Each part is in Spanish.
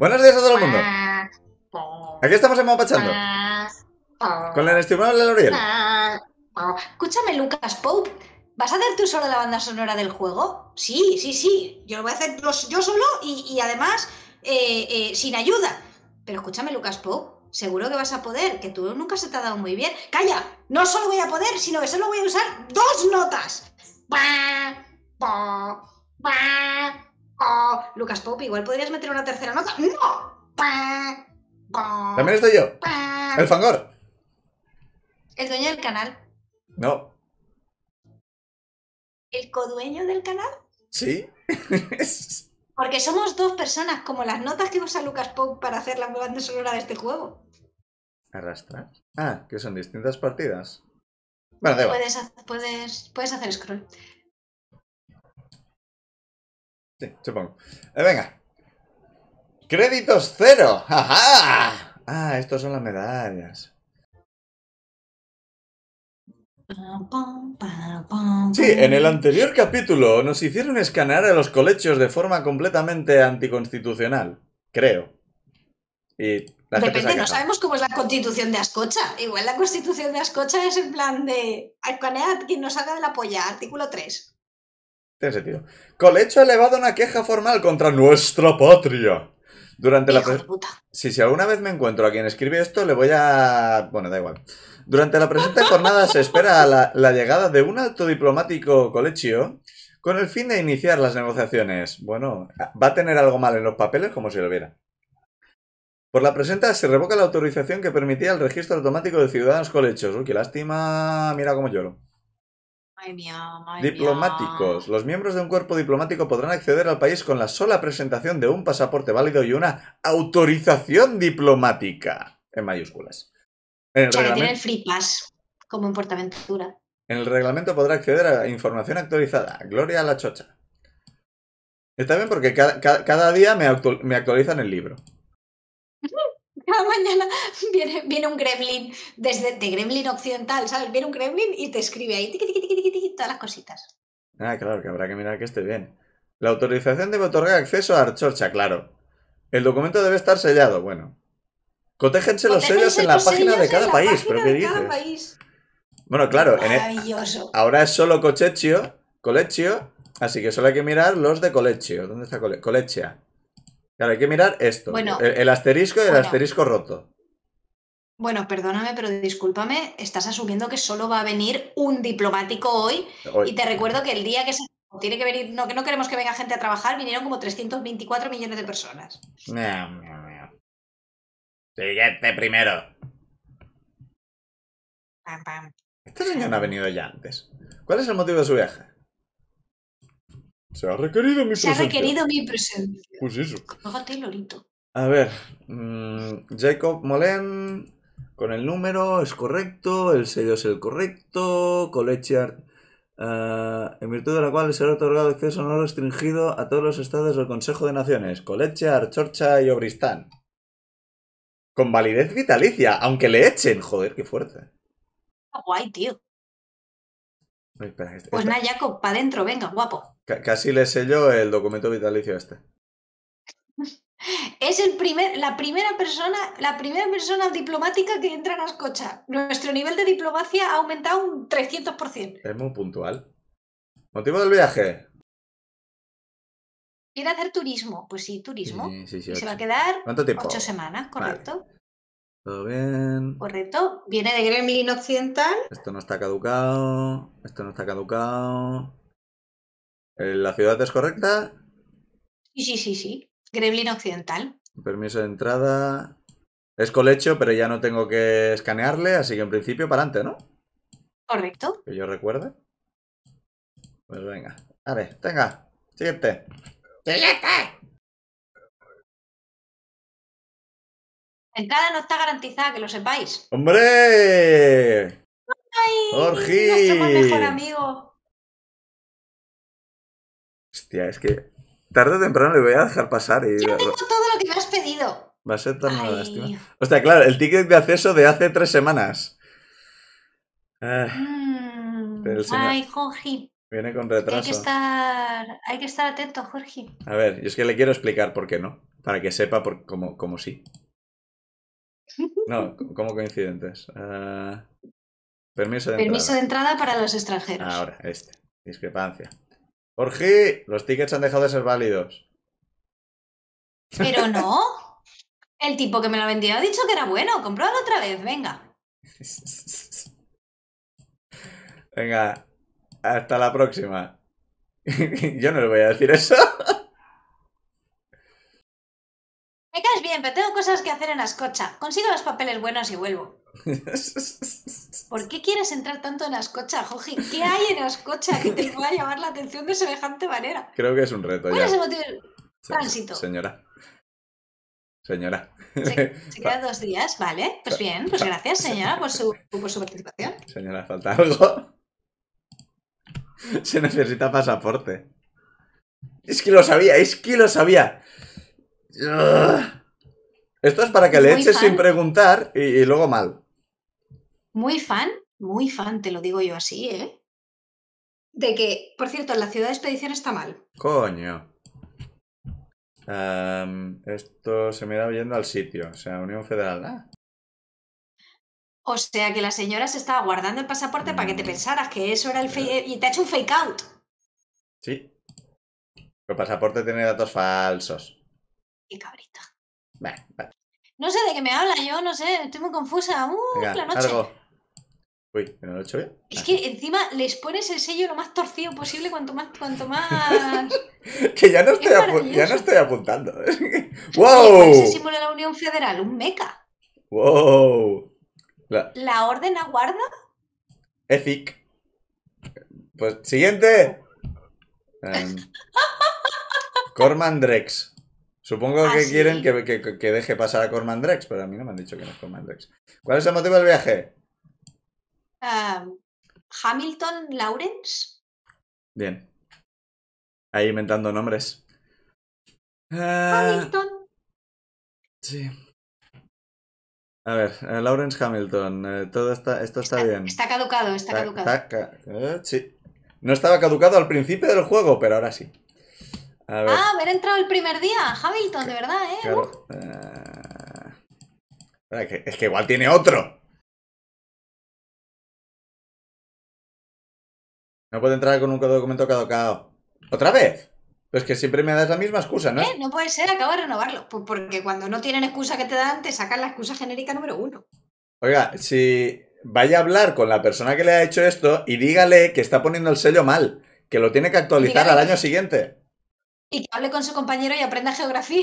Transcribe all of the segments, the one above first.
Buenos días a todo el mundo. Aquí estamos en Con la inestimable L'Oriel. Escúchame, Lucas Pope. ¿Vas a hacer tú solo la banda sonora del juego? Sí, sí, sí. Yo lo voy a hacer yo solo y, además eh, eh, sin ayuda. Pero escúchame, Lucas Pope. Seguro que vas a poder, que tú nunca se te ha dado muy bien. ¡Calla! No solo voy a poder, sino que solo voy a usar dos notas. Lucas Pop, igual podrías meter una tercera nota. ¡No! También estoy yo. El fangor. El dueño del canal. No. ¿El codueño del canal? Sí. Porque somos dos personas, como las notas que usa Lucas Pop para hacer la banda sonora de este juego. arrastrar Ah, que son distintas partidas. Bueno, puedes, puedes, puedes hacer scroll. Sí, supongo. Eh, venga. Créditos cero. ja Ah, estos son las medallas. Sí, en el anterior capítulo nos hicieron escanear a los colegios de forma completamente anticonstitucional, creo. Y repente no sabemos cómo es la constitución de Ascocha. Igual la constitución de Ascocha es en plan de escanear quien nos haga de la polla, artículo 3. Tiene sentido. Colecho ha elevado una queja formal contra nuestra patria. Durante la si si alguna vez me encuentro a quien escribe esto, le voy a... Bueno, da igual. Durante la presente jornada se espera la, llegada de un alto diplomático colechio con el fin de iniciar las negociaciones. Bueno, va a tener algo mal en los papeles como si lo viera. Por la presenta se revoca la autorización que permitía el registro automático de ciudadanos colechos. Uy, qué lástima. Mira cómo lloro. Diplomáticos. Los miembros de un cuerpo diplomático podrán acceder al país con la sola presentación de un pasaporte válido y una autorización diplomática. En mayúsculas. o sea, que tiene el free pass, como en Portaventura. En el reglamento podrá acceder a información actualizada. Gloria a la chocha. Está bien porque cada, cada día me, actualizan el libro. mañana viene, un gremlin desde de gremlin occidental, ¿sabes? Viene un gremlin y te escribe ahí todas las cositas. Ah, claro, que habrá que mirar que esté bien. La autorización debe otorgar acceso a Archorcha, claro. El documento debe estar sellado, bueno. Cotéjense, los sellos en la página de cada país, pero ¿qué Bueno, claro, e- ahora es solo cochechio Coleccio, así que solo hay que mirar los de Coleccio. ¿Dónde está Coleccia? Claro, hay que mirar esto. el, asterisco y el asterisco roto. Bueno, perdóname, pero discúlpame, estás asumiendo que solo va a venir un diplomático hoy, y te recuerdo que el día que se tiene que venir, no que no queremos que venga gente a trabajar, vinieron como 324 millones de personas. Siguiente primero. Este señor no ha venido ya antes. ¿Cuál es el motivo de su viaje? Se ha requerido mi presencia. Se ha requerido mi presencia. Pues eso. Lorito. A ver, mm, Jacob Molen, con el número es correcto, el sello es el correcto, Colechiar, eh, en virtud de la cual será otorgado acceso no restringido a todos los estados del Consejo de Naciones, Colechiar, Chorcha y Obristán. Con validez vitalicia, aunque le echen, joder, qué fuerte. Guay, tío. Este, pues nada, Jacob, para adentro, venga, guapo. casi le sello el documento vitalicio este. Es el primer, la primera persona, la primera persona diplomática que entra en Ascocha. Nuestro nivel de diplomacia ha aumentado un 300%. Es muy puntual. ¿Motivo del viaje? Quiere hacer turismo. Pues sí, turismo. se va a quedar ¿Cuánto ocho semanas, correcto. Todo bien. Correcto. Viene de Gremlin Occidental. Esto no está caducado. Esto no está caducado. Eh, ¿La ciudad es correcta? Sí, sí, sí, sí. Gremlin Occidental. Permiso de entrada. Es colecho, pero ya no tengo que escanearle, así que en principio para adelante, ¿no? Correcto. Que yo recuerde. Pues venga. A ver, venga. Siguiente. ¡Siguiente! entrada no está garantizada, que lo sepáis. ¡Hombre! ¡Ay! ¡Jorge! mejor amigo. Hostia, es que tarde o temprano le voy a dejar pasar. Eh. Y... tengo todo lo que me has pedido. Va a ser tan una O sea, claro, el ticket de acceso de hace tres semanas. Ah, mm. ay, Jorge. Viene con retraso. Hay que, estar, hay que estar atento, Jorge. A ver, yo es que le quiero explicar por qué no. Para que sepa por, cómo sí. No, como coincidentes? Ah, permiso de entrada. de entrada para los extranjeros. Ahora, este. Discrepancia. Jorge, los tickets han dejado de ser válidos. Pero no. El tipo que me lo vendió ha dicho que era bueno. Compróbalo otra vez, venga. venga, hasta la próxima. Yo no le voy a decir eso. cosas que hacer en Ascocha. Consigo los papeles buenos y vuelvo. ¿Por qué quieres entrar tanto en Ascocha, Joji? ¿Qué hay en Ascocha que te pueda llamar la atención de semejante manera? Creo que es un reto. ¿Cuál es el motivo del tránsito? Señora. Señora. Se, quedan dos días, vale. Pues bien, pues gracias, señora, por su, por su participación. Señora, falta algo. Se necesita pasaporte. Es que lo sabía, es que lo sabía. Esto es para que le eches sin preguntar y, luego mal. Muy fan, muy fan, te lo digo yo así, ¿eh? De que, por cierto, la ciudad de expedición está mal. Coño. Em, esto se me da yendo al sitio, o sea, Unión Federal. ¿ah? O sea, que la señora se estaba guardando el pasaporte para que te mm. pensaras que eso era el fake y te ha hecho un fake out. Sí. El pasaporte tiene datos falsos. Qué cabrito. No sé de qué me habla yo, no sé, estoy muy confusa. ¡Uh, Uy, lo Es ah, que encima les pones el sello lo más torcido posible cuanto más... Cuanto más... que ya no, estoy ya no estoy apuntando. ¿eh? ¡Wow! la Unión Federal? Un meca. ¡Wow! La, orden aguarda? Efic. Pues, siguiente. Cormandrex em, Corman Supongo ah, que quieren que, deje pasar a Cormandrex, pero a mí no me han dicho que no es Cormandrex. ¿Cuál es el motivo del viaje? Em, Hamilton Lawrence. Bien. Ahí inventando nombres. Ah, Hamilton. Sí. A ver, eh, Lawrence Hamilton, eh, todo está, esto está, bien. Está caducado, está, caducado. Eh, sí. No estaba caducado al principio del juego, pero ahora sí. Ah, haber entrado el primer día, Hamilton, de verdad, ¿eh? eh es, que, igual tiene otro. No puede entrar con un documento caducado. ¿Otra vez? Pues que siempre me das la misma excusa, ¿no? Eh, no puede ser, acabo de renovarlo. porque cuando no tienen excusa que te dan, te sacan la excusa genérica número uno. Oiga, si vaya a hablar con la persona que le ha hecho esto y dígale que está poniendo el sello mal, que lo tiene que actualizar al año siguiente. Y que hable con su compañero y aprenda geografía.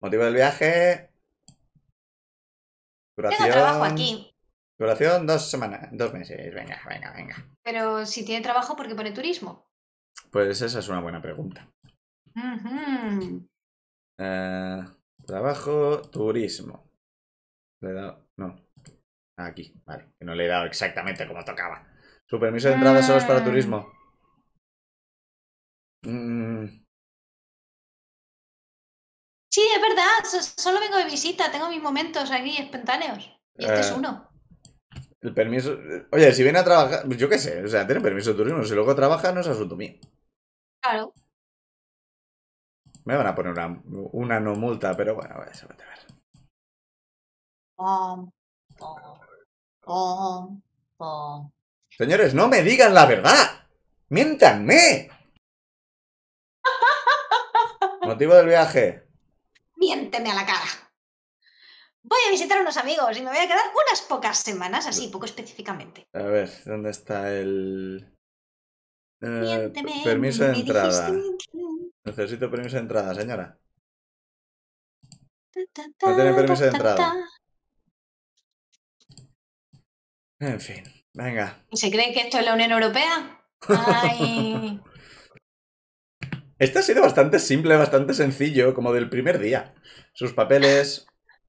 Motivo del viaje. Duración. trabajo aquí. Duración dos semanas, dos meses. Venga, venga, venga. Pero si tiene trabajo, ¿por qué pone turismo? Pues esa es una buena pregunta. Eh, trabajo, turismo. Le he dado. No. Aquí, vale. Que no le he dado exactamente como tocaba. Su permiso de entrada solo es para mm. turismo. Mm. Sí, es verdad, solo vengo de visita, tengo mis momentos aquí espontáneos. Y este es eh, uno. El permiso. Oye, si viene a trabajar. Pues yo qué sé, o sea, tiene permiso de turismo. Si luego trabaja, no es asunto mío. Claro. Me van a poner una, no multa, pero bueno, vaya, se va a ver. Señores, no me digan la verdad. Miéntanme. Motivo del viaje miénteme a la cara. Voy a visitar a unos amigos y me voy a quedar unas pocas semanas, así, poco específicamente. A ver, ¿dónde está el. Eh, permiso de entrada. Necesito permiso de entrada, señora. No tiene permiso de entrada. En fin, venga. ¿Se cree que esto es la Unión Europea? Ay. Este ha sido bastante simple, bastante sencillo, como del primer día. Sus papeles.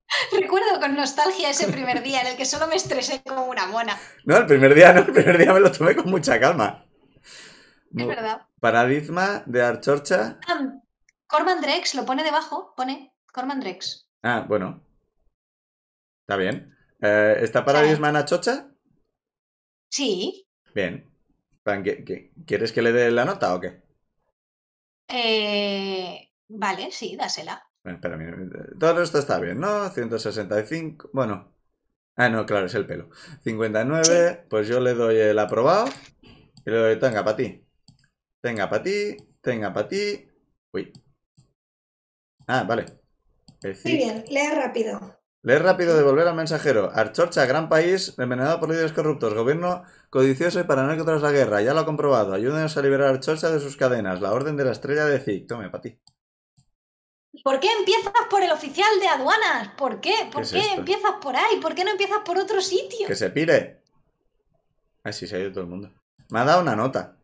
Recuerdo con nostalgia ese primer día en el que solo me estresé como una mona. No, el primer día no, el primer día me lo tomé con mucha calma. Es verdad. Paradigma de Archorcha. Ah, Corman Drex lo pone debajo, pone Corman Drex. Ah, bueno. Está bien. Eh, ¿Está Paradigma en Archorcha? Sí. Bien. ¿Quieres que le dé la nota o qué? Eh, vale, sí, dásela. Eh, todo esto está bien, ¿no? 165, bueno. Ah, no, claro, es el pelo. 59, pues yo le doy el aprobado y le doy, tenga para ti. Tenga para ti, tenga para ti. Uy. Ah, vale. Muy bien, lea rápido. Leer rápido devolver al mensajero. Archorcha, gran país, envenenado por líderes corruptos, gobierno codicioso y paranoico tras la guerra. Ya lo ha comprobado. Ayúdenos a liberar a Archorcha de sus cadenas. La orden de la estrella de Zig. Tome, Pati. ¿Por qué empiezas por el oficial de aduanas? ¿Por qué? ¿Por qué, empiezas por ahí? ¿Por qué no empiezas por otro sitio? Que se pire. Ay, sí, se ha ido todo el mundo. Me ha dado una nota.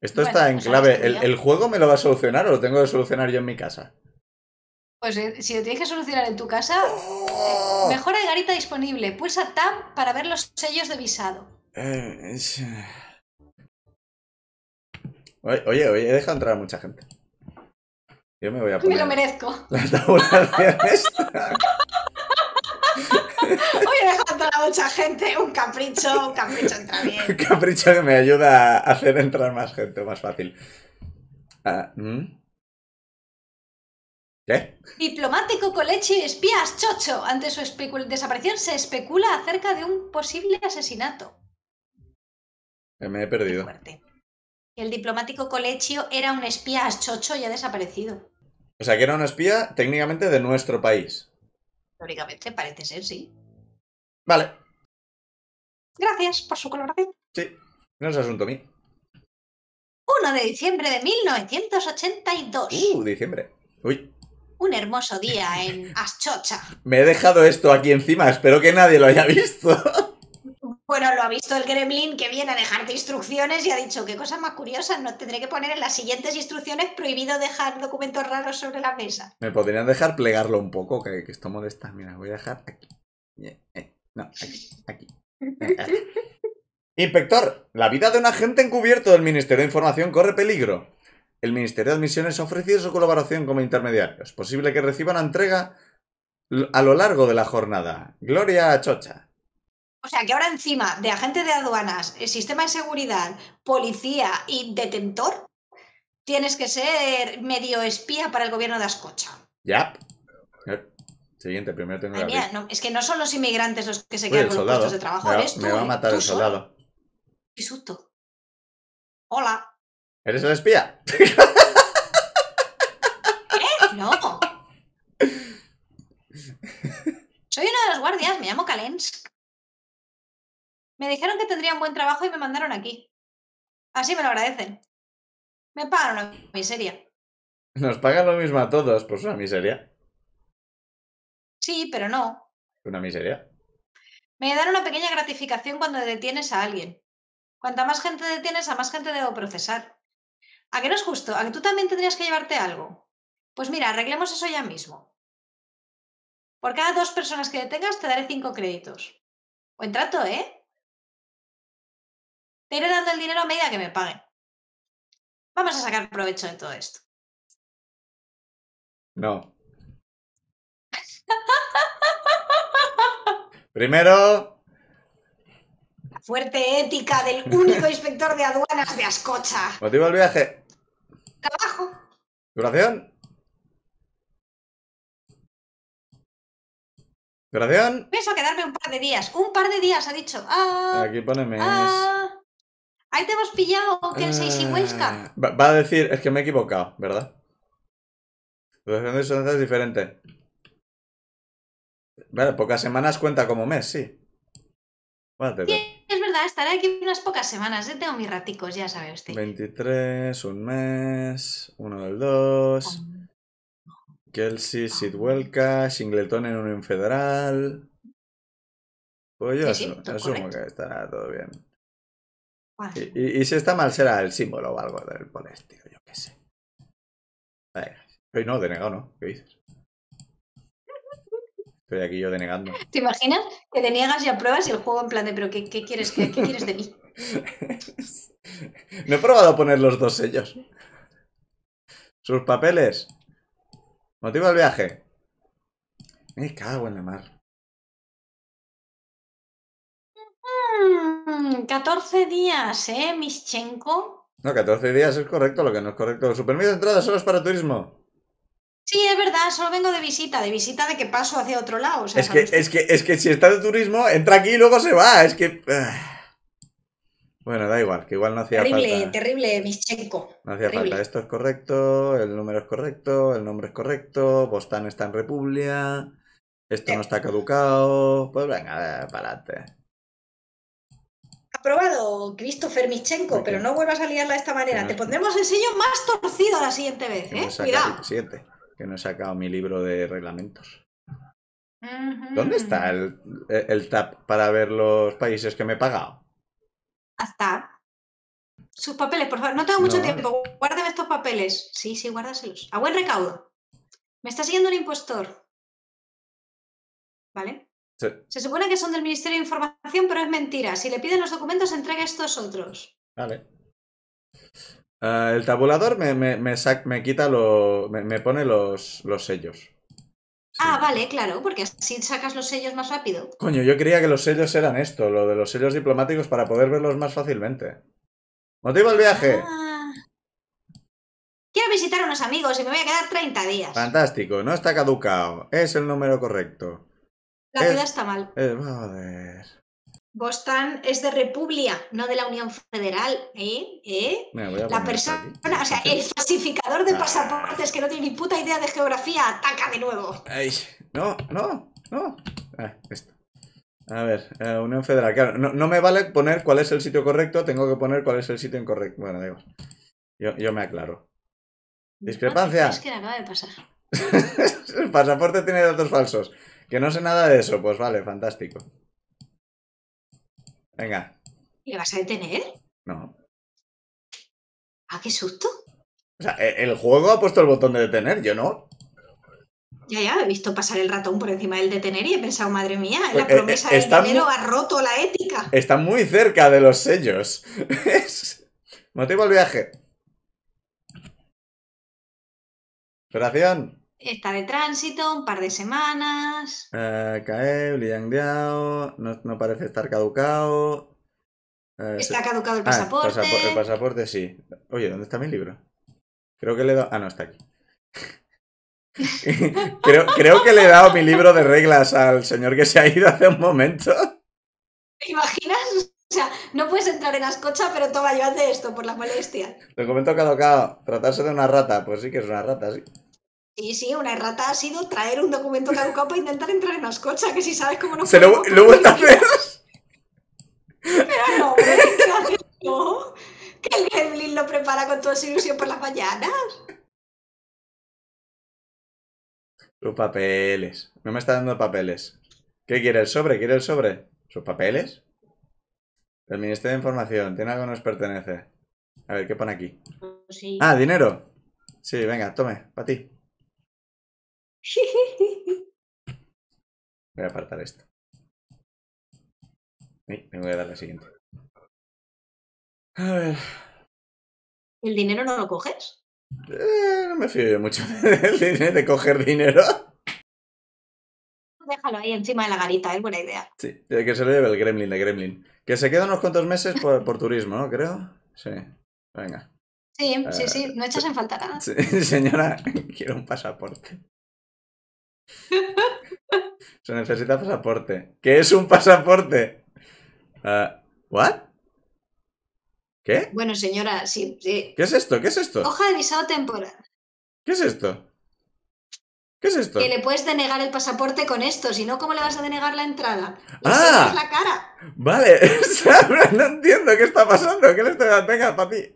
Esto está en pues clave. ¿El, ¿El juego me lo va a solucionar o lo tengo que solucionar yo en mi casa? Pues eh, si lo tienes que solucionar en tu casa, oh. mejora el garita disponible. Pulsa Tab para ver los sellos de visado. Eh, eh. oye, oye, he dejado entrar a mucha gente. Yo me voy a poner... Me lo merezco. La he dejado entrar a mucha gente. Un capricho, un capricho entra bien. Un capricho que me ayuda a hacer entrar más gente más fácil. Ah, ¿mm? ¿Qué? Diplomático con espías chocho. Ante su desaparición se especula acerca de un posible asesinato. Eh, me he perdido. El diplomático Coleccio era un espía chocho y ha desaparecido. O sea, que era un espía técnicamente de nuestro país. Teóricamente parece ser, sí. Vale. Gracias por su colaboración. Sí, no es asunto mío. 1 de diciembre de 1982. Uh, diciembre. Uy un hermoso día en Aschocha. Me he dejado esto aquí encima, espero que nadie lo haya visto. Bueno, lo ha visto el gremlin que viene a dejarte instrucciones y ha dicho, que cosas más curiosas, no tendré que poner en las siguientes instrucciones prohibido dejar documentos raros sobre la mesa. Me podrían dejar plegarlo un poco, que, que esto molesta. Mira, voy a dejar aquí. Eh, no, aquí, aquí. Eh, eh. Inspector, la vida de un agente encubierto del Ministerio de Información corre peligro. El Ministerio de Admisiones ha ofrecido su colaboración como intermediario. Es Posible que reciban entrega a lo largo de la jornada. Gloria Chocha. O sea, que ahora encima de agente de aduanas, eh, sistema de seguridad, policía y detentor, tienes que ser medio espía para el gobierno de Ascocha. Ya. Eh, siguiente, primero tengo que Es que no son los inmigrantes los que se quedan con los puestos de trabajo, me va, a matar el soldado. Qué susto. Hola. ¿Eres un espía? ¿Qué? No. Soy uno de los guardias, me llamo Kalens. Me dijeron que tendría un buen trabajo y me mandaron aquí. Así me lo agradecen. Me pagan una miseria. Nos pagan lo mismo a todos, pues una miseria. Sí, pero no. ¿Una miseria? Me dan una pequeña gratificación cuando detienes a alguien. Cuanta más gente detienes, a más gente debo procesar. ¿A que no es justo? ¿A que tú también tendrías que llevarte algo? Pues mira, arreglemos eso ya mismo. Por cada dos personas que detengas te daré cinco créditos. Buen trato, ¿eh? Te iré dando el dinero a medida que me paguen. Vamos a sacar provecho de todo esto. No. Primero. La fuerte ética del único inspector de aduanas de Ascocha. Motivo del viaje. Abajo. Duración. Duración. Pienso quedarme un par de días. Un par de días, ha dicho. Ah, Aquí pone mes. Ah. ahí te hemos pillado, que el 6 y eh, Huesca. Va a decir, es que me he equivocado, ¿verdad? Duración de son es diferente. Vale, pocas semanas cuenta como mes, sí estará aquí unas pocas semanas, yo eh, tengo mis raticos, ya sabes, 23, un mes, uno del dos, Kelsey, Kelsey, ah. Sidwelka, Singleton en un federal. Pues yo asumo, que estará todo bien. Y, si está mal será el símbolo o algo del poder, tío, yo qué sé. hoy no, denegado no, ¿qué dices? aquí yo denegando. ¿Te imaginas que deniegas y apruebas y el juego en plan de, pero ¿qué, quieres, quieres de mí? Me he probado a poner los dos sellos. Sus papeles. Motivo el viaje. Me cago en la mar. 14 mm, días, ¿eh, Mischenko? No, 14 días es correcto, lo que no es correcto. Su permiso de entrada solo es para turismo. Sí, es verdad, solo vengo de visita, de visita de que paso hacia otro lado. es, que, es, que, es que si está de turismo, entra aquí y luego se va. Es que. Ah. Bueno, da igual, que igual no hacía falta. Terrible, terrible, Mischenko. No hacía falta. Esto es correcto, el número es correcto, el nombre es correcto, Bostán está en República esto no eh. está caducado. Pues venga, para adelante. Aprobado, Christopher Mischenko, pero no vuelvas a liarla de esta manera. Te pondremos el sello más torcido la siguiente vez, ¿eh? Cuidado. Siguiente. Que no he sacado mi libro de reglamentos. ¿Dónde está el, e, tap para ver los países que me he pagado? Hasta. Sus papeles, por favor. No tengo mucho tiempo. Guárdame estos papeles. Sí, sí, guárdaselos. A buen recaudo. Me está siguiendo un impostor. ¿Vale? Se supone que son del Ministerio de Información, pero es mentira. Si le piden los documentos, entrega estos otros. Vale. Ah, el tabulador me, me, me, quita lo, me, pone los, los sellos. Ah, vale, claro, porque así sacas los sellos más rápido. Coño, yo creía que los sellos eran esto, lo de los sellos diplomáticos para poder verlos más fácilmente. Motivo el viaje. Ah. Quiero visitar a unos amigos y me voy a quedar 30 días. Fantástico, no está caducado. Es el número correcto. La ciudad está mal. Boston es de República, no de la Unión Federal. ¿eh? ¿Eh? La persona, o sea, el falsificador de ah. pasaportes que no tiene ni puta idea de geografía, ataca de nuevo. Ay, no, no, no. Ah, a ver, eh, Unión Federal. Claro, no, me vale poner cuál es el sitio correcto, tengo que poner cuál es el sitio incorrecto. Bueno, digo, yo, me aclaro. Discrepancia. es que la acaba de pasar. el pasaporte tiene datos falsos. Que no sé nada de eso, pues vale, fantástico. Venga. ¿Le vas a detener? No. Ah, qué susto. O sea, e-, el juego ha puesto el botón de detener, yo no. Ya, ya, he visto pasar el ratón por encima del detener y he pensado, madre mía, la pues, eh, promesa del dinero ha roto la ética. Está muy cerca de los sellos. Motivo al viaje. Operación está de tránsito, un par de semanas. Eh, cae, no, parece estar caducado. Eh, está caducado el ah, pasaporte. el, pasaporte sí. Oye, ¿dónde está mi libro? Creo que le he dado. Ah, no, está aquí. creo, que le he dado mi libro de reglas al señor que se ha ido hace un momento. ¿Te imaginas? O sea, no puedes entrar en las cochas, pero toma, yo de esto por la molestia. Documento caducado. Tratarse de una rata. Pues sí que es una rata, sí. Sí, sí, una errata ha sido traer un documento caducado para intentar entrar en las cochas, que si sabes cómo no Se lo, lo vuelta a hacer. Pero no, Que el Gremlin lo prepara con toda su ilusión por las mañanas. Sus papeles. No me está dando papeles. ¿Qué quiere el sobre? ¿Quiere el sobre? ¿Sus papeles? El Ministerio de Información. Tiene algo que nos pertenece. A ver, ¿qué pone aquí? Pues ah, dinero. Sí, venga, tome, para ti. Voy a apartar esto. me voy a dar la siguiente. A ver. ¿El dinero no lo coges? Eh, no me fío yo mucho de, coger dinero. Déjalo ahí encima de la garita, es buena idea. Sí, que se lo lleve el gremlin de gremlin. Que se queda unos cuantos meses por, turismo, ¿no? Creo. Sí. Venga. Sí, sí, sí, no echas en falta nada. señora, quiero un pasaporte. Se necesita pasaporte. ¿Qué es un pasaporte? Ah, ¿What? ¿Qué? Bueno, señora, sí, ¿Qué es esto? ¿Qué es esto? Hoja de visado temporal. ¿Qué es esto? ¿Qué es esto? Que le puedes denegar el pasaporte con esto, si no, ¿cómo le vas a denegar la entrada? ¡Ah! la cara? Vale, no entiendo qué está pasando, ¿Qué le estoy dando para ti.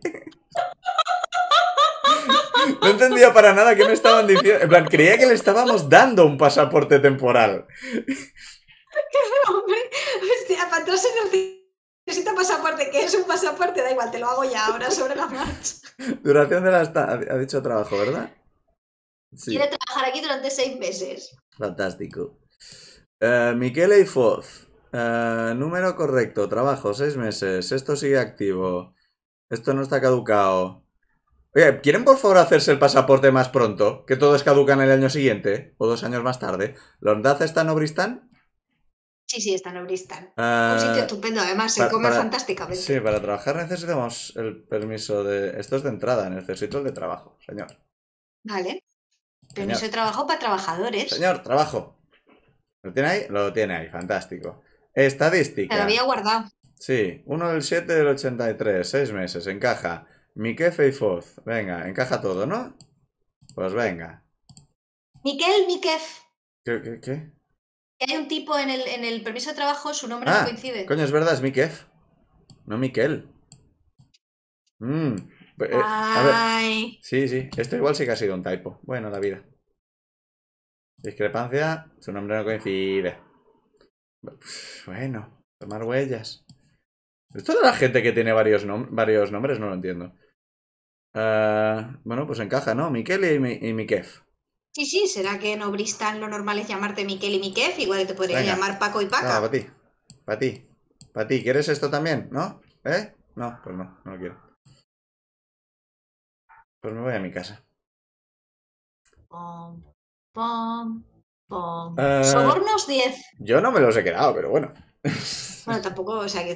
No entendía para nada que me estaban diciendo. En plan, creía que le estábamos dando un pasaporte temporal. Hostia, para atrás se necesita pasaporte. que es un pasaporte? Da igual, te lo hago ya ahora sobre la marcha. Duración de la ha dicho trabajo, ¿verdad? Sí. Quiere trabajar aquí durante seis meses. Fantástico. Eh, Miquel Eifoz. Eh, número correcto, trabajo, seis meses. Esto sigue activo. Esto no está caducado. Oye, ¿quieren por favor hacerse el pasaporte más pronto? Que todos caducan el año siguiente o dos años más tarde. ¿Londaz está en Obristán? Sí, sí, está en Obristán. Ah, Un sitio estupendo, además, se come fantásticamente. Sí, para trabajar necesitamos el permiso de. Esto es de entrada, necesito el de trabajo, señor. Vale. Permiso de trabajo para trabajadores. Señor, trabajo. ¿Lo tiene ahí? Lo tiene ahí, fantástico. Estadística. lo había guardado. Sí, uno del 7 del 83, seis meses, encaja y Foz, Venga, encaja todo, ¿no? Pues venga. Miquel Miquef. ¿Qué? Hay un tipo en el, en el, permiso de trabajo, su nombre no ah, coincide. Coño, es verdad, es Miquef. No Miquel. Mm, eh, Sí, sí. Esto igual sí que ha sido un typo. Bueno, la vida. Discrepancia, su nombre no coincide. Bueno, tomar huellas. Esto de la gente que tiene varios, varios nombres no lo entiendo. Ah, bueno, pues encaja, ¿no? Miquel y, mi, Sí, sí, será que en Obristan lo normal es llamarte Miquel y Miquef, igual te podría llamar Paco y Paca. No, para ti, para ti, para ti. ¿Quieres esto también? ¿No? ¿Eh? No, pues no, no lo quiero. Pues me voy a mi casa. Pom, ah. Sobornos 10. Yo no me los he quedado, pero bueno. Bueno, tampoco, o sea, que,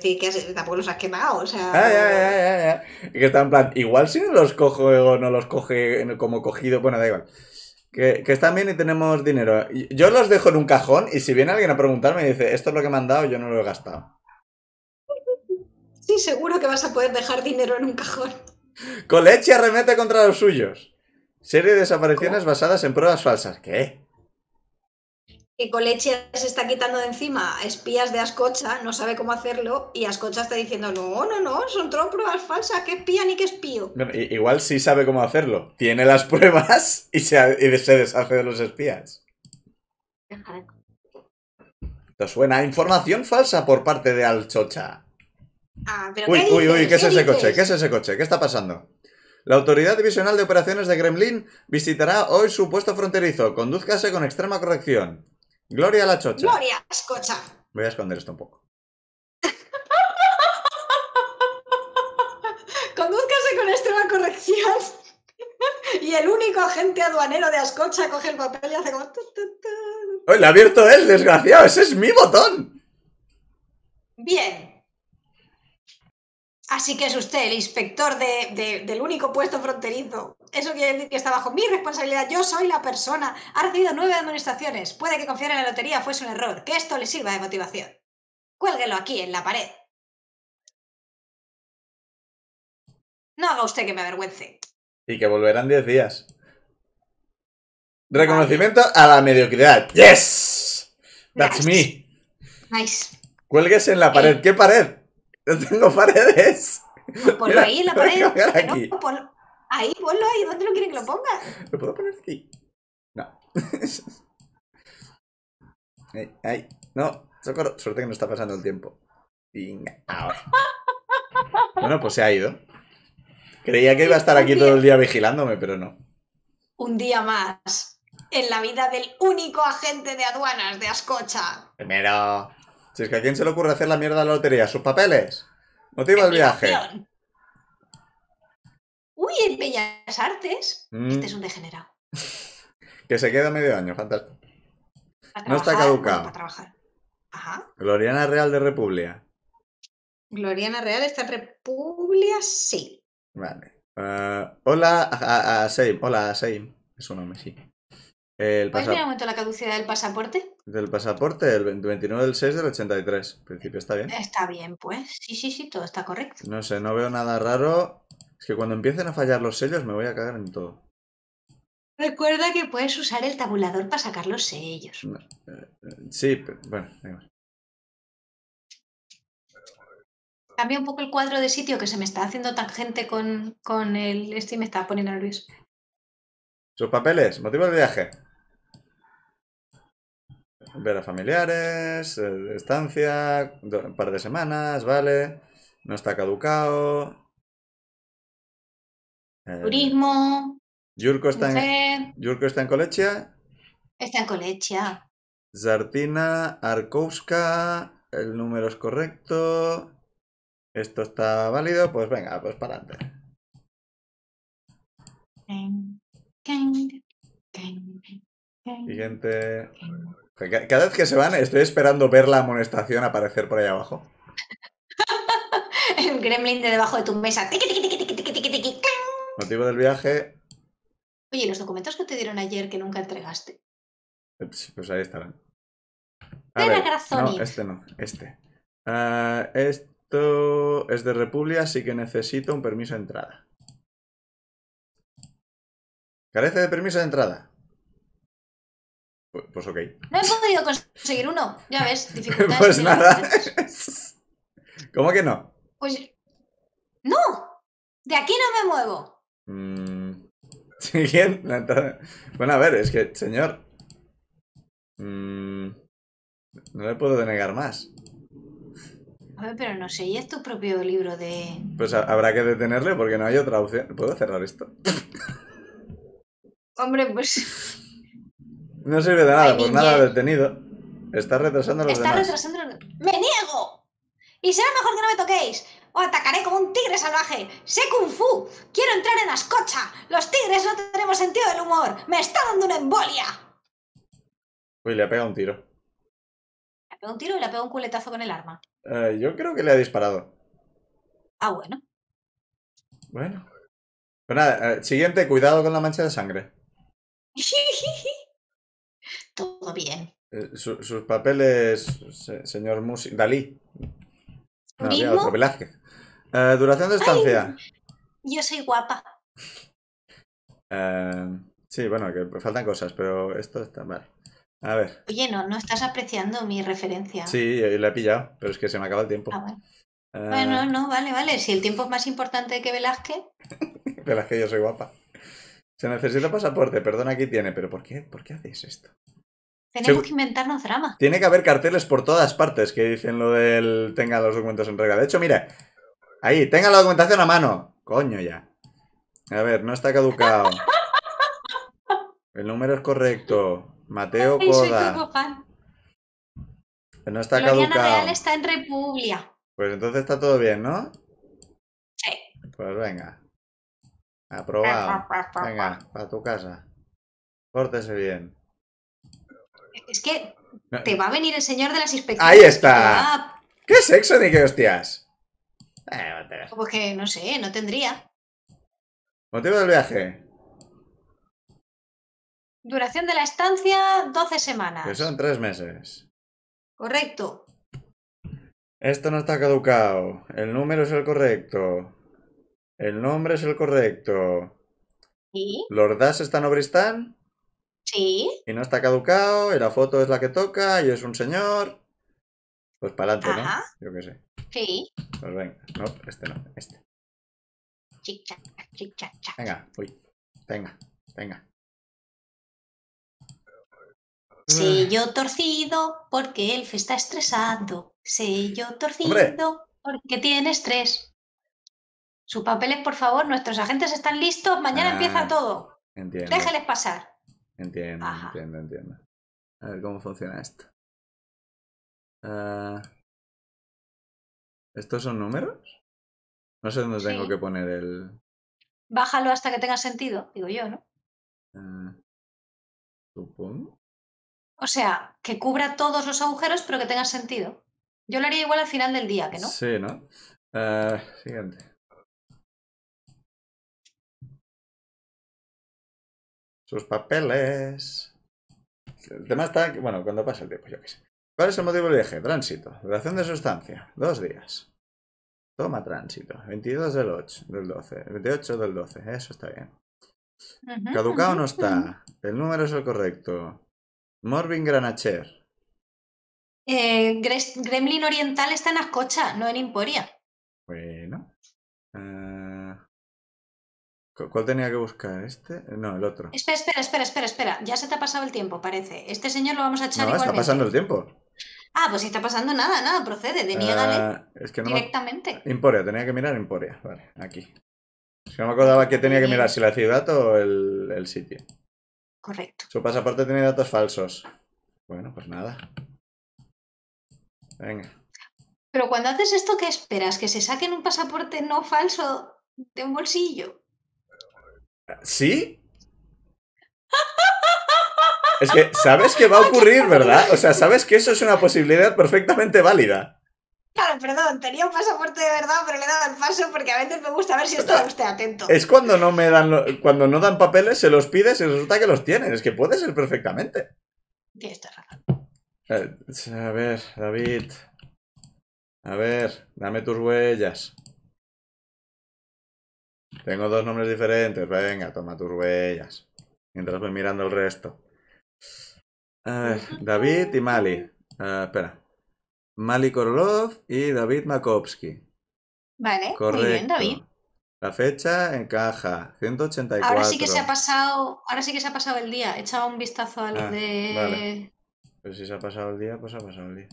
tampoco los has quemado, o sea. Ah, ya, ya, ya, Que está en plan, igual si no los cojo o no los coge como cogido, bueno, da igual. Que, están bien y tenemos dinero. Yo los dejo en un cajón y si viene alguien a preguntarme y dice, esto es lo que me han dado, yo no lo he gastado. Sí, seguro que vas a poder dejar dinero en un cajón. Coleche arremete contra los suyos. Serie de desapariciones basadas en pruebas falsas. ¿Qué? que Coleche se está quitando de encima espías de Ascocha, no sabe cómo hacerlo, y Ascocha está diciendo, no, no, no, son todas pruebas falsas, que espía ni qué espío. igual sí sabe cómo hacerlo. Tiene las pruebas y se, deshace de los espías. Esto suena a información falsa por parte de Alchocha. Ah, uy, uy, uy, ¿qué es ese coche? ¿Qué es ese coche? ¿Qué está pasando? La Autoridad Divisional de Operaciones de Gremlin visitará hoy su puesto fronterizo. Condúzcase con extrema corrección. Gloria la chocha. Gloria Ascocha. Voy a esconder esto un poco. Condúzcase con extrema corrección. Y el único agente aduanero de Ascocha coge el papel y hace como. ¡Lo ha abierto él, desgraciado! ¡Ese es mi botón! Bien, Así que es usted el inspector del único puesto fronterizo. Eso quiere decir que está bajo mi responsabilidad. Yo soy la persona. Ha recibido nueve administraciones. Puede que confiar en la lotería fuese un error. Que esto le sirva de motivación. Cuélguelo aquí, en la pared. No haga usted que me avergüence. Y que volverán diez días. Reconocimiento a la mediocridad. ¡Yes! That's me. Nice. Cuélguese en la eh. pared. ¿Qué pared? No tengo paredes. Ponlo ahí en la pared. No, pues ahí, ponlo ahí. ¿Dónde lo quieren que lo ponga? ¿Lo puedo poner aquí? No. ay, ay, no. Socorro. Suerte que no está pasando el tiempo. Venga, bueno, pues se ha ido. Creía que iba a estar aquí todo el día vigilándome, pero no. Un día más en la vida del único agente de aduanas de Ascocha. Primero, si es que a quién se le ocurre hacer la mierda de la lotería, sus papeles. Motiva el viaje. Uy, en Bellas Artes. Mm. Este es un degenerado. que se queda medio año, fantástico. no está caducado. Ajá. Gloriana Real de República. Gloriana Real está en República, sí. Vale. Ah, hola a, Seim. Hola a Seim. Es un nombre, sí. ¿Puedes mirar un momento la caducidad del pasaporte? Del pasaporte, el 29 del 6 del 83. En principio está bien. Está bien, pues. Sí, sí, sí, todo está correcto. No sé, no veo nada raro. Es que cuando empiecen a fallar los sellos me voy a cagar en todo. Recuerda que puedes usar el tabulador para sacar los sellos. Eh, sí, bueno, venga. Cambia un poco el cuadro de sitio que se me está haciendo tangente con, con el este me está poniendo nervioso. Sus papeles, motivo de viaje ver a familiares, eh, estancia, un par de semanas, vale. No está caducado. Eh, Turismo. Yurko está, en, Yurko está en colecha. Está en Zartina, Arkowska, el número es correcto. Esto está válido, pues venga, pues para adelante. Siguiente. Cada vez que se van, estoy esperando ver la amonestación aparecer por ahí abajo. El gremlin de debajo de tu mesa. Motivo del viaje. Oye, los documentos que te dieron ayer que nunca entregaste. Pues ahí estarán. A ver, no, este no, este. Ah, esto es de República, así que necesito un permiso de entrada. Carece de permiso de entrada. Pues, pues, ok. No he podido conseguir uno, ya ves, dificultades. pues nada. ¿Cómo que no? Pues. ¡No! De aquí no me muevo. Mmm. Siguiente. Bueno, a ver, es que, señor. Mm, no le puedo denegar más. A ver, pero no sé, y es tu propio libro de. Pues habrá que detenerle porque no hay otra opción. ¿Puedo cerrar esto? Hombre, pues. No sirve de nada, por nada detenido. Está retrasando los demás. ¡Me niego! Y será mejor que no me toquéis. O atacaré como un tigre salvaje. Sé kung fu. Quiero entrar en Ascocha. Los tigres no tenemos sentido del humor. Me está dando una embolia. Uy, le ha pegado un tiro. Le ha pegado un tiro y le ha pegado un culetazo con el arma. Eh, yo creo que le ha disparado. Ah, bueno. Bueno. Pues eh, siguiente, cuidado con la mancha de sangre. todo bien. Eh, sus papeles, señor Música Dalí. Velázquez. Eh, duración de estancia. yo soy guapa. Eh, sí, bueno, que faltan cosas, pero esto está mal. A ver. Oye, no, no estás apreciando mi referencia. Sí, la he pillado, pero es que se me acaba el tiempo. Ah, bueno. no, vale, vale. Si el tiempo es más importante que Velázquez. Velázquez, yo soy guapa. Se necesita pasaporte, perdón, aquí tiene, pero ¿por qué, ¿por qué hacéis esto? Tenemos que inventarnos drama. Tiene que haber carteles por todas partes que dicen lo del tenga los documentos en regla. De hecho, mira, ahí, tenga la documentación a mano. Coño ya. A ver, no está caducado. El número es correcto. Mateo Coda. No está caducado. caducado. Real está en República. Pues entonces está todo bien, ¿no? Sí. Pues venga. Aprobado. Venga, para tu casa. Pórtese bien. Es que te va a venir el señor de las inspecciones. Ahí está. ¿Qué sexo ni qué hostias? Eh, pues que no sé, no tendría. Motivo del viaje. Duración de la estancia, 12 semanas. Que son 3 meses. Correcto. Esto no está caducado. El número es el correcto. El nombre es el correcto. ¿Y? ¿Lordas está en Obristán? Y no está caducado, y la foto es la que toca, y es un señor. Pues para adelante, ¿no? Yo qué sé. Sí. Pues venga, no, este no, este. Venga, uy. Venga, venga. Sí, yo torcido porque Elf está estresado. Sí, yo torcido porque tiene estrés. Sus papeles, por favor, nuestros agentes están listos. Mañana ah, empieza todo. Entiendo. Déjales pasar. Entiendo, entiendo, entiendo. A ver cómo funciona esto. Ah, ¿Estos son números? No sé dónde tengo que poner el... Bájalo hasta que tenga sentido, digo yo, ¿no? Ah, supongo. O sea, que cubra todos los agujeros, pero que tenga sentido. Yo lo haría igual al final del día, ¿que no? Sí, ¿no? Ah, siguiente. Sus papeles. El tema está, bueno, cuando pasa el tiempo, yo qué sé. ¿Cuál es el motivo del viaje? Tránsito. Duración de sustancia. Dos días. Toma tránsito. 22 del 8, del 12. 28 del 12. Eso está bien. Caducado no está. El número es el correcto. Morbin Granacher. Eh, Gremlin Oriental está en Ascocha, no en Emporia. Bueno. Eh, ¿Cuál tenía que buscar? ¿Este? No, el otro. Espera, espera, espera, espera, espera. Ya se te ha pasado el tiempo, parece. Este señor lo vamos a echar no, está pasando el tiempo. Ah, pues si está pasando nada, nada, procede, deniégale ah, directamente. Emporia, tenía que mirar Emporia, vale, aquí. no me acordaba que tenía que mirar, si la ciudad o el, el sitio. Correcto. Su pasaporte tiene datos falsos. Bueno, pues nada. Venga. Pero cuando haces esto, ¿qué esperas? ¿Que se saquen un pasaporte no falso de un bolsillo? ¿Sí? Es que sabes que va a ocurrir, ¿verdad? O sea, sabes que eso es una posibilidad perfectamente válida. Claro, perdón, tenía un pasaporte de verdad, pero le he dado el paso porque a veces me gusta ver si está ah, usted atento. Es cuando no me dan cuando no dan papeles, se los pides y resulta que los tienen. Es que puede ser perfectamente. Eh, a ver, David. A ver, dame tus huellas. Tengo dos nombres diferentes. Venga, toma tus huellas. Mientras voy mirando el resto. David y Mali. Eh, espera. Mali Korolov y David Makovsky. Vale, Correcto. muy bien, David. La fecha encaja, 184. Ahora sí que se ha pasado, ahora sí que se ha pasado el día. He echado un vistazo a lo ah, de. Vale. Pero pues si se ha pasado el día, pues ha pasado el día.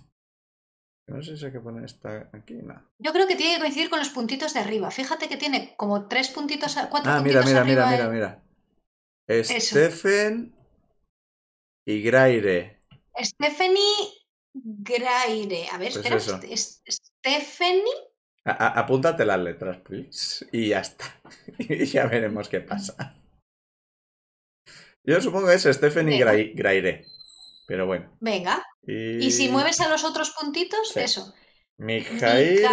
No sé si hay que poner esta aquí, Yo creo que tiene que coincidir con los puntitos de arriba. Fíjate que tiene como tres puntitos, cuatro puntitos ah, mira, mira, mira, mira, ¿eh? mira. Stephen y Graire. Stephanie Graire. A ver, pues espera. Stephanie. apúntate las letras, please. Y ya está. y ya veremos qué pasa. Yo supongo que es Stephanie Graire. Pero bueno. Venga. Y, si mueves a los otros puntitos, eso. Mikhail,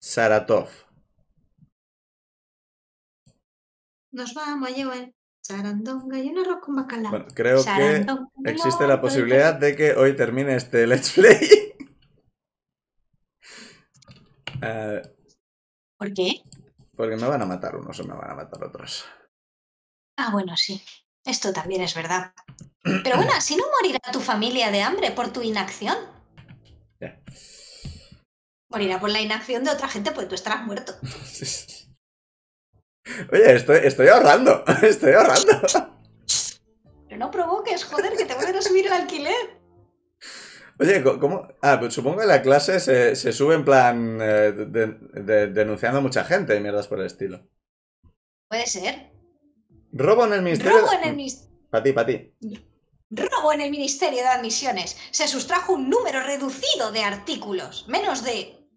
Saratov. Nos vamos a llevar Sarandonga y un arroz con bacalao. creo que existe la posibilidad de que hoy termine este Let's Play. Eh, ¿Por qué? Porque me van a matar unos o me van a matar otros. Ah, bueno, sí. Esto también es verdad. Pero bueno, si no morirá tu familia de hambre por tu inacción. Morirá por la inacción de otra gente, pues tú estarás muerto. Oye, estoy, estoy ahorrando, estoy ahorrando. Pero no provoques, joder, que te pueden a subir el alquiler. Oye, ¿cómo? Ah, pues supongo que la clase se, sube en plan eh, denunciando a mucha gente y mierdas por el estilo. Puede ser. Robo en el ministerio. Robo en el ministerio. Para ti, Robo en el Ministerio de Admisiones. Se sustrajo un número reducido de artículos, menos de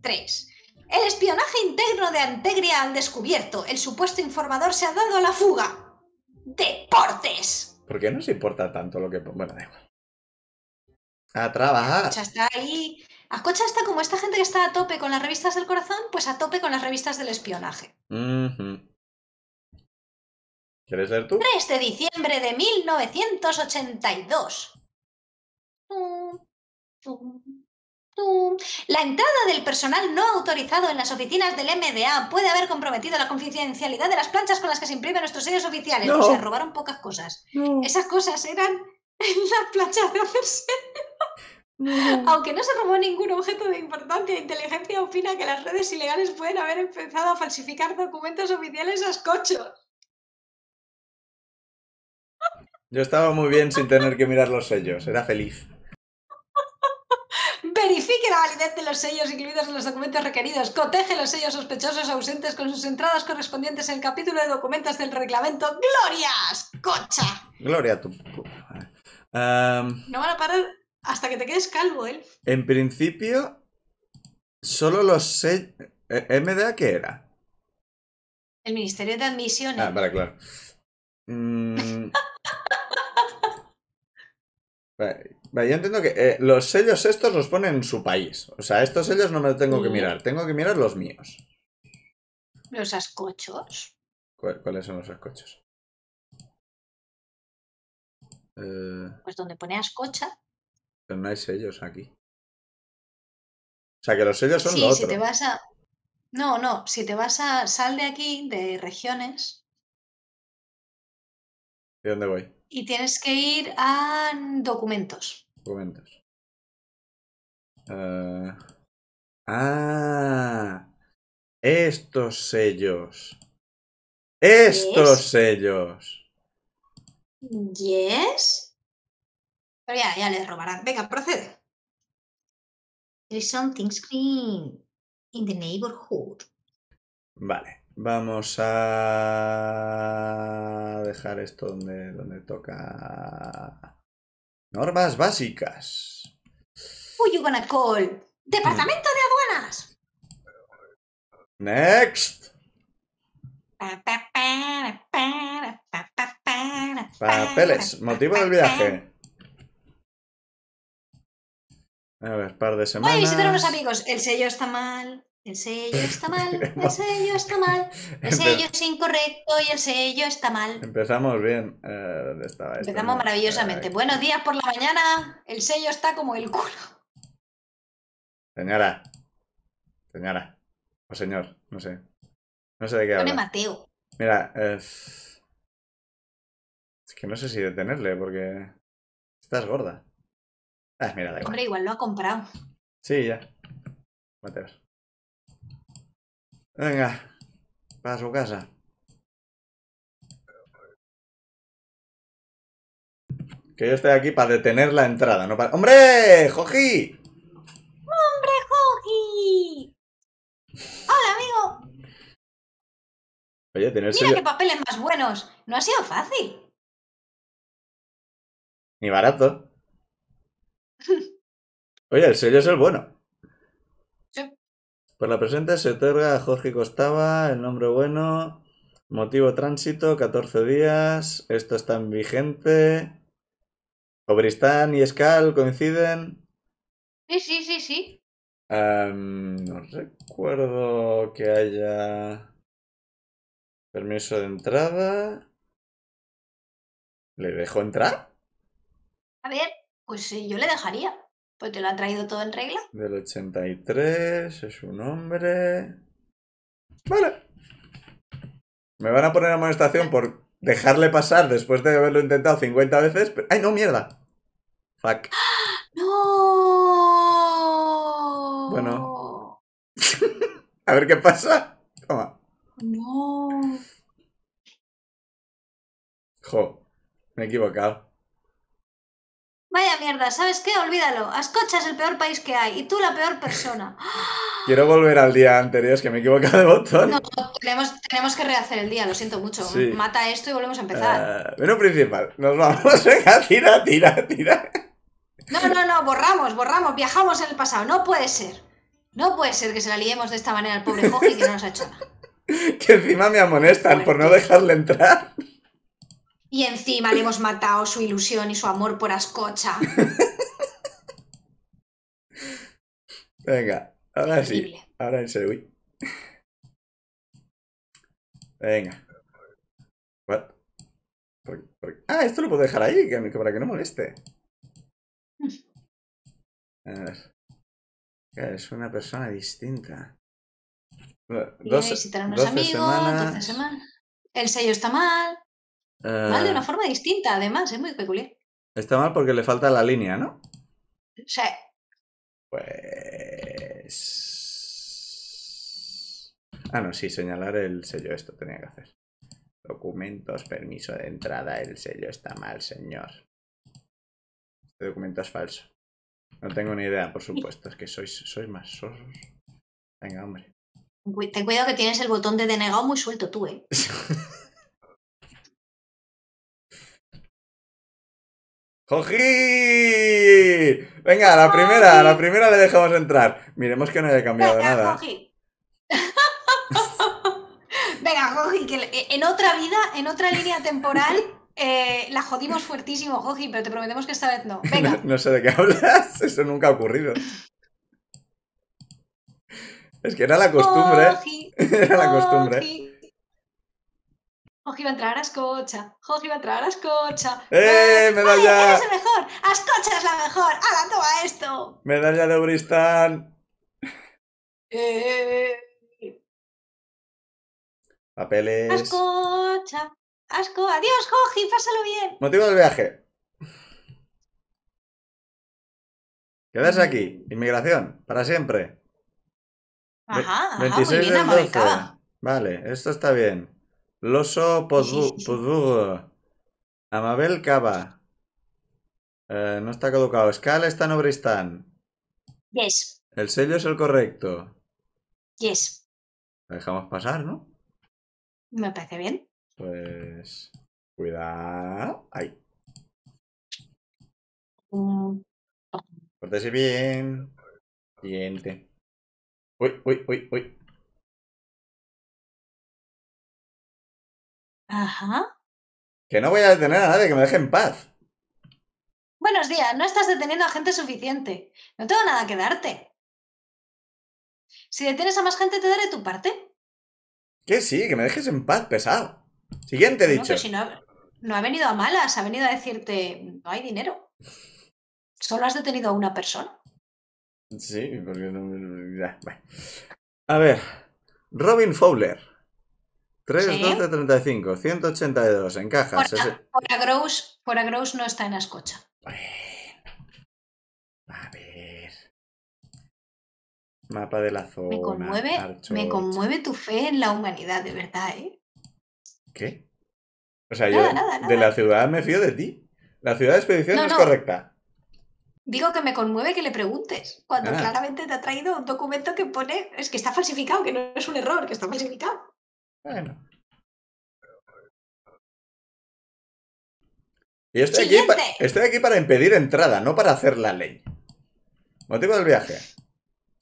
tres. El espionaje interno de Antegria al descubierto. El supuesto informador se ha dado a la fuga. ¡Deportes! ¿Por qué se importa tanto lo que... Bueno, da igual. A trabajar. Ya está ahí... Ascocha está como esta gente que está a tope con las revistas del corazón, pues a tope con las revistas del espionaje. Uh ¿Quieres leer tú? 3 de diciembre de 1982. La entrada del personal no autorizado en las oficinas del MDA puede haber comprometido la confidencialidad de las planchas con las que se imprimen nuestros sellos oficiales. O sea, robaron pocas cosas. Esas cosas eran las planchas de hacerse Aunque no se robó ningún objeto de importancia, inteligencia opina que las redes ilegales pueden haber empezado a falsificar documentos oficiales a escochos. Yo estaba muy bien sin tener que mirar los sellos, era feliz. Verifique la validez de los sellos incluidos en los documentos requeridos. Coteje los sellos sospechosos ausentes con sus entradas correspondientes en el capítulo de documentos del reglamento. ¡Glorias! ¡Cocha! Gloria tu... no van a parar hasta que te quedes calvo, ¿eh? En principio, solo los sellos... Eh, ¿MDA qué era? El Ministerio de Admisiones. Ah, vale, claro. Mm. yo entiendo que eh, los sellos estos los ponen en su país. O sea, estos sellos no me los tengo que mm. mirar, tengo que mirar los míos. ¿Los ascochos? ¿Cuáles son los ascochos? Eh. Pues donde pone ascocha. pero no hay sellos aquí. O sea, que los sellos son Sí, si te vas a. No, no, si te vas a. Sal de aquí, de regiones, ¿De dónde voy? Y tienes que ir a documentos. Documentos. Ah, ah. estos sellos. Estos sellos. Yes. Pero ya, ya les robarán. Venga, procede. There is something screen. in the neighborhood. Vale. Vamos a dejar esto donde, donde toca. Normas básicas. ¡Uy, you gonna call? Departamento de aduanas. Next. Papeles. Motivo del viaje. A ver, par de semanas. Voy a visitar a unos amigos. El sello está mal. El sello está mal, el sello está mal, el sello es incorrecto y el sello está mal. Empezamos bien. Eh, ¿dónde estaba Empezamos maravillosamente. Eh, Buenos días por la mañana, el sello está como el culo. Señora, señora, o señor, no sé. No sé de qué habla. Mateo. Mira, es... que no sé si detenerle porque estás gorda. Ah, mira, igual. Hombre, igual lo ha comprado. Sí, ya. Mateos. Venga, para su casa. Que yo estoy aquí para detener la entrada, no para... ¡Hombre! ¡Joji! ¡Hombre, Joji! ¡Hola, amigo! Oye, tener Mira qué papeles más buenos. No ha sido fácil. Ni barato. Oye, el sello es el bueno. Por pues la presente se otorga a Jorge Costaba el nombre bueno, motivo tránsito, 14 días, esto está en vigente. Obristán y Escal, coinciden. Sí, sí, sí, sí. Em, no recuerdo que haya permiso de entrada. ¿Le dejo entrar? A ver, pues eh, yo le dejaría. Pues te lo han traído todo en regla. Del 83, es un hombre. Vale. Me van a poner a amonestación por dejarle pasar después de haberlo intentado 50 veces. ¡Ay, no, mierda! Fuck. ¡No! Bueno. a ver qué pasa. Toma. No. Jo, me he equivocado. Vaya mierda, ¿sabes qué? Olvídalo. Ascocha es el peor país que hay y tú la peor persona. Quiero volver al día anterior, es que me he equivocado de botón. No, tenemos, que rehacer el día, lo siento mucho. Mata esto y volvemos a empezar. pero eh, principal, nos vamos. Venga, tira, tira, tira. No, no, no, borramos, borramos, viajamos en el pasado. No puede ser. No puede ser que se la liemos de esta manera al pobre Jorge que no nos ha hecho nada. que encima me amonestan por no dejarle entrar. Y encima le hemos matado su ilusión y su amor por Ascocha. Venga, ahora sí. Ahora en serio. Venga. What? Ah, esto lo puedo dejar ahí, para que no moleste. A ver. Es una persona distinta. Dos, a visitar a unos amigos, semanas. 12 semanas. El sello está mal. Eh, mal de una forma distinta, además, es muy peculiar. Está mal porque le falta la línea, ¿no? Sí. Pues... Ah, no, sí, señalar el sello, esto tenía que hacer. Documentos, permiso de entrada, el sello está mal, señor. Este documento es falso. No tengo ni idea, por supuesto, es que sois, sois más sosos. Venga, hombre. Ten cuidado que tienes el botón de denegado muy suelto tú, ¿eh? ¡Joji! Venga, la primera, la primera le dejamos entrar. Miremos que no haya cambiado nada. Venga, Joji, que en otra vida, en otra línea temporal, eh, la jodimos fuertísimo, Joji, pero te prometemos que esta vez no. Venga. No, sé de qué hablas, eso nunca ha ocurrido. Es que era la costumbre. era la costumbre a entrar a Ascocha, a entrar a Ascocha. ¡Eh, medalla! es el mejor! ¡Ascocha es la mejor! ¡Hala, toma esto! ¡Medalla de Bristán! Eh, eh, eh... Papeles. ¡Ascocha! ¡Asco! ¡Adiós, Joji! ¡Pásalo bien! Motivo del viaje. Quedarse aquí. Inmigración. Para siempre. Ajá, 26 muy bien, Vale, esto está bien. Loso Podrugo. Amabel Cava. Eh, no está caducado. Escala está no Yes. El sello es el correcto. Yes. dejamos pasar, ¿no? Me parece bien. Pues. Cuidado. Ahí. Mm. bien. Siguiente. Uy, uy, uy, uy. Ajá. Que no voy a detener a nadie, que me deje en paz. Buenos días, no estás deteniendo a gente suficiente. No tengo nada que darte. Si detienes a más gente, te daré tu parte. Que sí, que me dejes en paz, pesado. Siguiente dicho. No, ha venido a malas, ha venido a decirte, no hay dinero. Solo has detenido a una persona. Sí, porque no... A ver, Robin Fowler. 3, 12, 35, 182, encajas. por cajas no está en ascocha. Bueno, a ver. Mapa de la zona. Me conmueve, me conmueve tu fe en la humanidad, de verdad, ¿eh? ¿Qué? O sea, yo de la ciudad me fío de ti. La ciudad de expedición es correcta. Digo que me conmueve que le preguntes, cuando ah. claramente te ha traído un documento que pone, es que está falsificado, que no es un error, que está falsificado. Bueno. Y estoy aquí, para impedir entrada, no para hacer la ley. Motivo del viaje.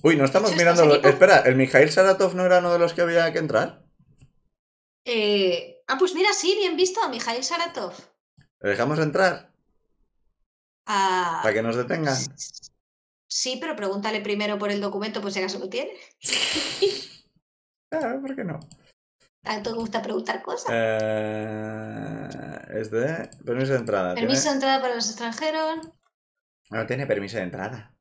Uy, no estamos mirando... Espera, ¿el Mijail Saratov no era uno de los que había que entrar? Eh, ah, pues mira, sí, bien visto, a Mijail Saratov. ¿Le dejamos entrar? Ah, para que nos detengan. Sí, pero pregúntale primero por el documento, pues si acaso lo tiene. claro, ¿por qué no? ¿A te gusta preguntar cosas? Eh, permiso de entrada. Permiso de entrada para los extranjeros. No tiene permiso de entrada.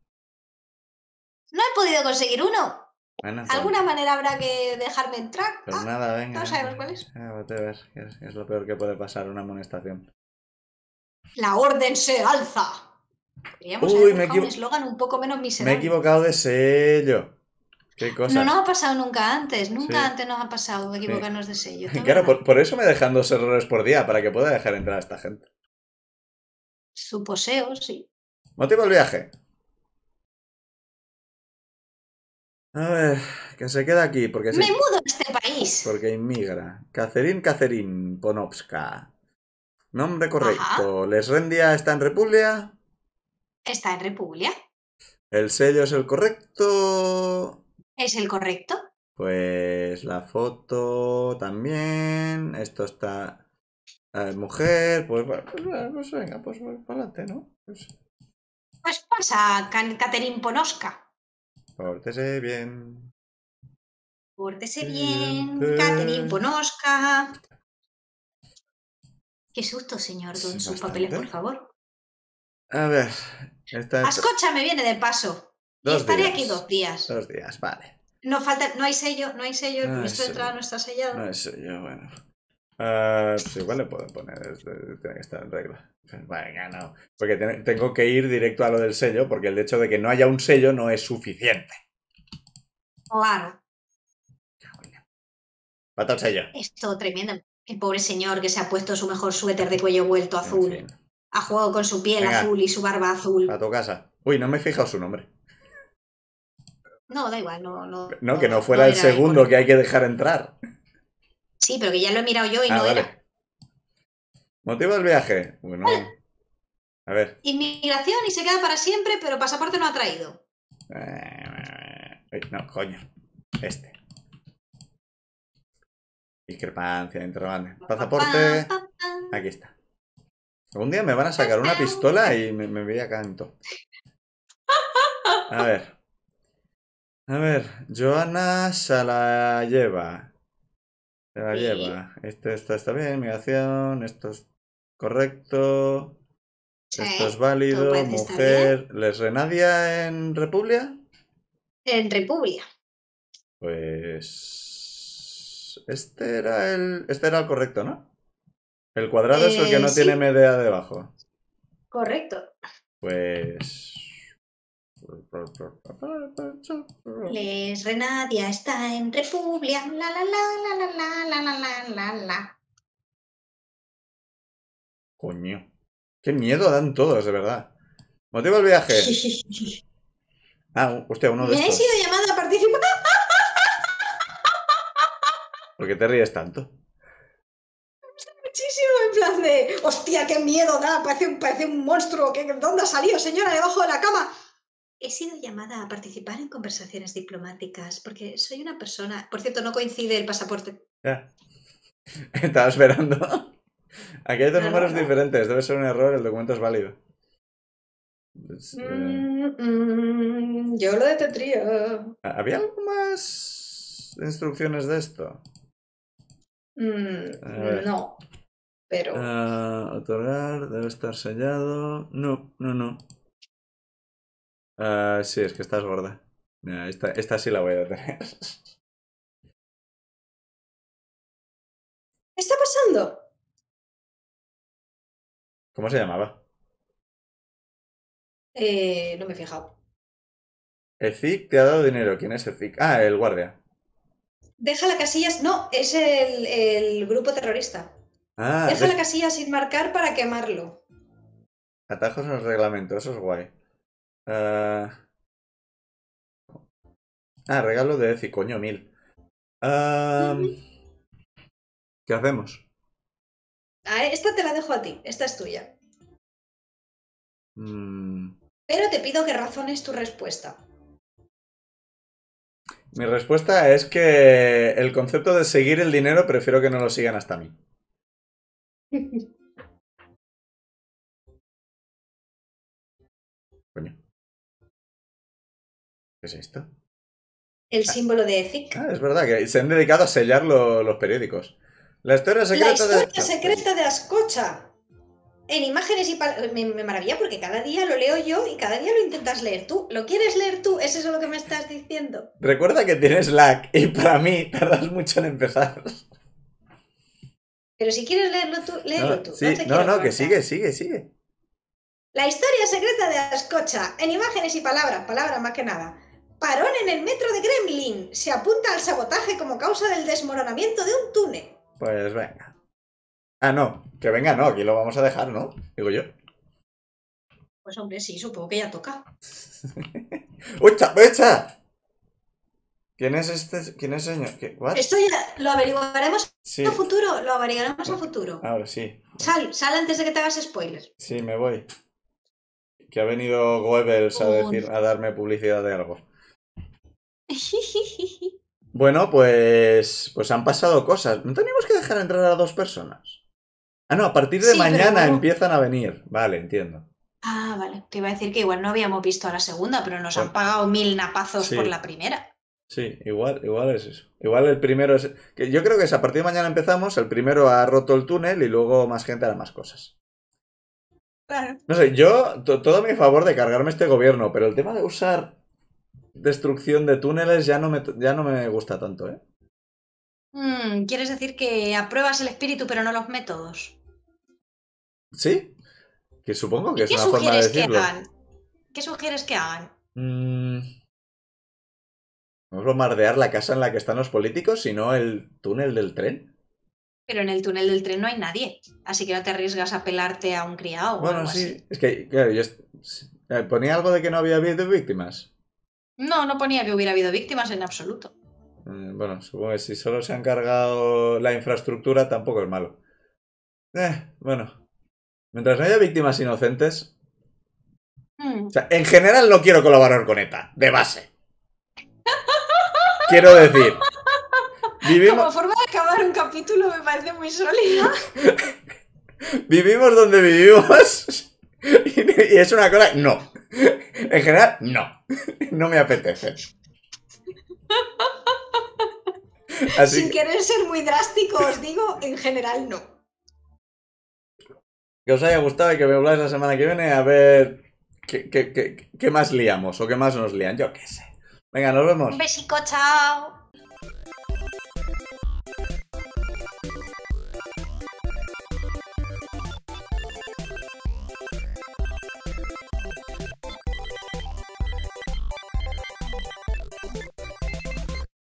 No he podido conseguir uno. Pues ¿Alguna manera habrá que dejarme entrar? Pues ah, nada, venga. No sabemos eh, cuál es. Eh, es. lo peor que puede pasar, una amonestación. La orden se alza. Uy, me un eslogan un poco menos miserable. Me he equivocado de sello. No nos ha pasado nunca antes, nunca antes nos ha pasado equivocarnos de sello. Claro, por, eso me dejan dos errores por día, para que pueda dejar entrar a esta gente. Su poseo, sí. Motivo del viaje. A ver, que se queda aquí, porque... Me mudo a este país. Porque inmigra. Cacerín Cacerín Ponovska. Nombre correcto. ¿Les rendía está en República? Está en República. El sello es el correcto. ¿Es el correcto? Pues la foto también. Esto está. Eh, mujer, pues, pues, venga, pues, adelante, ¿no? Pues, pues pasa, Caterin Ponosca Pórtese bien. Pórtese bien, pues. Caterin Ponosca Qué susto, señor, don sus papeles, por favor. A ver. Está... me viene de paso. Estaré aquí dos días. Dos días, vale. No falta, no hay sello, no hay sello, no nuestra entrada no está sellado No hay sello, bueno. Ah, pues igual le puedo poner, eh, tiene que estar en regla. Venga, no. Porque tengo que ir directo a lo del sello, porque el hecho de que no haya un sello no es suficiente. Claro. Falta el sello. Esto tremendo. El pobre señor que se ha puesto su mejor suéter de cuello vuelto azul. Ha jugado con su piel azul y su barba azul. A tu casa. Uy, no me he fijado su nombre. No, da igual, no. No, no que no fuera el segundo que hay que dejar entrar. Sí, pero que ya lo he mirado yo y ah, no era. ¿Motivo del viaje? A ver. Inmigración y se queda para siempre, pero pasaporte no ha traído. Eh, eh, eh, no, coño. Este. Discrepancia, interrogante. Pasaporte. Aquí está. Algún día me van a sacar una pistola y me, me voy a canto. A ver. A ver, Joana se la lleva. Se la lleva. Esto está bien, migración, esto es correcto. Esto es válido, mujer. ¿Les renadia en República? En República. Pues. Este era el. Este era el correcto, ¿no? El cuadrado es el que eh, no tiene media debajo. Correcto. Pues. Les Renadia está en República. La la la la la la la Coño. Qué miedo dan todos, de verdad. Motivo el viaje. Ah, hostia, uno de estos. Me he sido llamada a participar. ¿Por qué te ríes tanto? Me Muchísimo, en plan de. Hostia, qué miedo da. Parece un, un monstruo. ¿Qué, ¿Dónde ha salido, señora? Debajo de la cama he sido llamada a participar en conversaciones diplomáticas porque soy una persona. Por cierto, no coincide el pasaporte. Ya. Estaba esperando. Aquí hay dos números diferentes. Debe ser un error. El documento es válido. Eh, mm, mm, yo lo detendría. ¿Había algo más instrucciones de esto? Mm, no. Pero. Ah, otorgar, debe estar sellado. No, no, no. Ah, sí, es que estás gorda. esta, sí la voy a tener. ¿Qué está pasando? ¿Cómo se llamaba? Eh, no me he fijado. EZIC te ha dado dinero. ¿Quién es EZIC? Ah, el guardia. Deja la casilla. No, es el, grupo terrorista. Ah, Deja la casilla sin marcar para quemarlo. Atajos en los reglamento. eso es guay. Ah, ah, regalo de Ezi, coño, mil. ¿Qué hacemos? esta te la dejo a ti, esta es tuya. Mm. Pero te pido que razones tu respuesta. Mi respuesta es que el concepto de seguir el dinero prefiero que no lo sigan hasta mí. Coño. ¿Qué es esto? El ah, símbolo de EFIC. es verdad, que se han dedicado a sellar los periódicos. La historia secreta, de... secreta de Ascocha. En imágenes y palabras... me, maravilla porque cada día lo leo yo y cada día lo intentas leer tú. ¿Lo quieres leer tú? ¿Es eso lo que me estás diciendo? Recuerda que tienes lag y para mí tardas mucho en empezar. Pero si quieres leerlo tú, léelo tú. no, no, no que sigue, sigue, sigue. La historia secreta de Ascocha. En imágenes y palabras, Palabra más que nada. Parón en el metro de Gremlin. Se apunta al sabotaje como causa del desmoronamiento de un túnel. Pues venga. Ah, no. Que venga, no. Aquí lo vamos a dejar, ¿no? Digo yo. Pues hombre, sí, supongo que ya toca. ¡Ucha, ¡Uy, ¿Quién es este? ¿Quién es señor? ¿Qué? Esto ya lo averiguaremos a futuro. Lo averiguaremos a futuro. Ahora sí. Sal, sal antes de que te hagas spoilers. Sí, me voy. Que ha venido Goebbels a decir, a darme publicidad de algo. Bueno, pues, pues han pasado cosas. ¿No tenemos que dejar entrar a dos personas? Ah, no, a partir de mañana empiezan a venir. Vale, entiendo. Ah, vale. Te iba a decir que igual no habíamos visto a la segunda, pero nos han pues pagado mil napazos por la primera. Sí, igual, igual es eso. Igual el primero es. Que yo creo que es a partir de mañana empezamos, el primero ha roto el túnel y luego más gente hará más cosas. No sé, yo todo a mi favor de cargarme este gobierno, pero el tema de usar destrucción de túneles ya no me, ya no me gusta tanto, ¿eh? Hmm, ¿Quieres decir que apruebas el espíritu pero no los métodos? Sí, que supongo que es una forma de decirlo. ¿Qué sugieres que hagan? Mm. Vamos a bombardear la casa en la que están los políticos, sino el túnel del tren. Pero en el túnel del tren no hay nadie, así que no te arriesgas a pelarte a un criado. Bueno, sí, es que, claro, yo eh, ponía algo de que no había víctimas. No, no ponía que hubiera habido víctimas en absoluto. Mm, bueno, supongo que si solo se han cargado la infraestructura tampoco es malo. Eh, bueno. Mientras no haya víctimas inocentes... Mm. O sea, en general no quiero colaborar con ETA, de base. quiero decir... Como forma de acabar un capítulo me parece muy sólida. vivimos donde vivimos. y es una cosa... No. En general, no. No me apetece. Sin querer ser muy drástico, os digo, en general no. Que os haya gustado y que me habláis la semana que viene a ver qué, qué, más liamos o qué más nos lían. Yo qué sé. Venga, nos vemos. Un besico, chao.